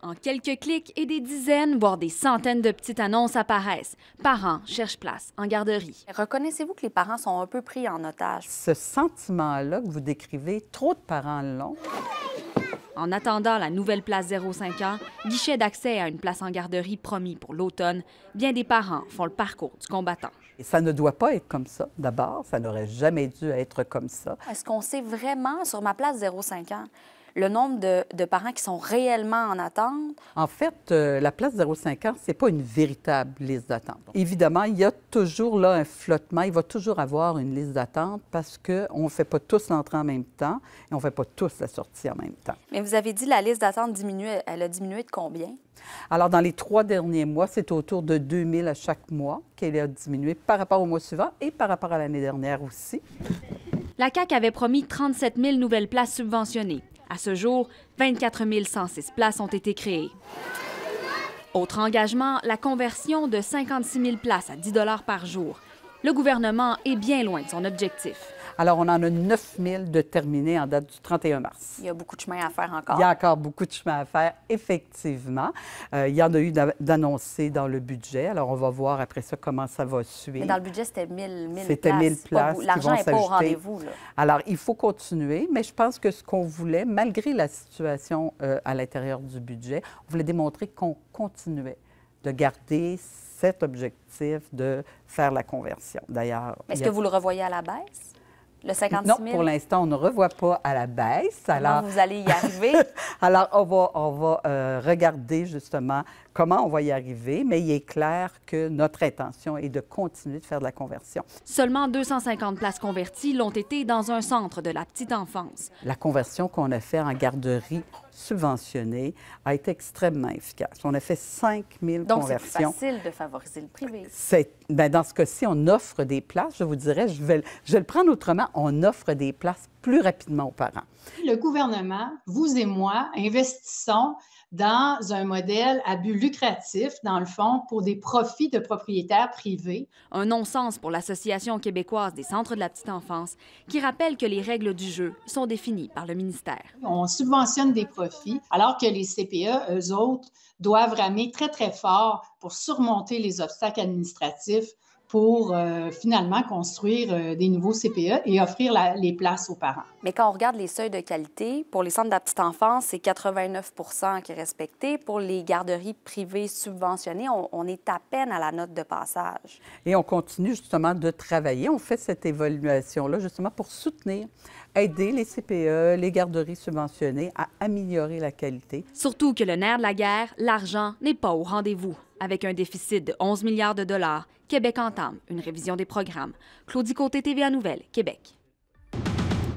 En quelques clics et des dizaines, voire des centaines de petites annonces apparaissent. Parents cherchent place en garderie. Reconnaissez-vous que les parents sont un peu pris en otage? Ce sentiment-là que vous décrivez, trop de parents l'ont. En attendant la nouvelle place 05 ans, guichet d'accès à une place en garderie promis pour l'automne, bien des parents font le parcours du combattant. Et ça ne doit pas être comme ça, d'abord. Ça n'aurait jamais dû être comme ça. Est-ce qu'on sait vraiment sur ma place 05 ans? le nombre de, parents qui sont réellement en attente? En fait, euh, la place 0,5 ans, ce n'est pas une véritable liste d'attente. Évidemment, il y a toujours là un flottement. Il va toujours avoir une liste d'attente parce qu'on ne fait pas tous l'entrée en même temps et on ne fait pas tous la sortie en même temps. Mais vous avez dit la liste d'attente diminue. Elle a diminué de combien? Alors, dans les trois derniers mois, c'est autour de 2 000 à chaque mois qu'elle a diminué par rapport au mois suivant et par rapport à l'année dernière aussi. La CAC avait promis 37 000 nouvelles places subventionnées. À ce jour, 24 106 places ont été créées. Autre engagement, la conversion de 56 000 places à 10 par jour le gouvernement est bien loin de son objectif. Alors, on en a 9 000 de terminés en date du 31 mars. Il y a beaucoup de chemin à faire encore. Il y a encore beaucoup de chemin à faire, effectivement. Euh, il y en a eu d'annoncés dans le budget. Alors, on va voir après ça comment ça va suivre. Mais dans le budget, c'était 1000 places. C'était 000 places. L'argent n'est pas au rendez-vous. Alors, il faut continuer, mais je pense que ce qu'on voulait, malgré la situation euh, à l'intérieur du budget, on voulait démontrer qu'on continuait de garder cet objectif de faire la conversion. D'ailleurs. Est-ce que vous le revoyez à la baisse? Le 56 000? Non, pour l'instant, on ne revoit pas à la baisse. alors, vous allez y arriver? alors, on va, on va euh, regarder justement comment on va y arriver, mais il est clair que notre intention est de continuer de faire de la conversion. Seulement 250 places converties l'ont été dans un centre de la petite enfance. La conversion qu'on a faite en garderie subventionnée a été extrêmement efficace. On a fait 5000 conversions. Donc, c'est facile de favoriser le privé. Ben, dans ce cas-ci, on offre des places. Je vous dirais, je vais, je le prendre autrement. On offre des places plus rapidement aux parents. Le gouvernement, vous et moi, investissons dans un modèle à but lucratif, dans le fond, pour des profits de propriétaires privés. Un non-sens pour l'Association québécoise des centres de la petite enfance, qui rappelle que les règles du jeu sont définies par le ministère. On subventionne des profits, alors que les CPE, eux autres, doivent ramer très, très fort pour surmonter les obstacles administratifs pour euh, finalement construire euh, des nouveaux CPE et offrir les places aux parents. Mais quand on regarde les seuils de qualité, pour les centres de petite enfance, c'est 89 qui est respecté. Pour les garderies privées subventionnées, on, on, est à peine à la note de passage. Et on continue justement de travailler. On fait cette évaluation-là justement pour soutenir, aider les CPE, les garderies subventionnées à améliorer la qualité. Surtout que le nerf de la guerre, l'argent, n'est pas au rendez-vous. Avec un déficit de 11 milliards de dollars, Québec entame une révision des programmes. Claudie Côté, TVA Nouvelle, Québec.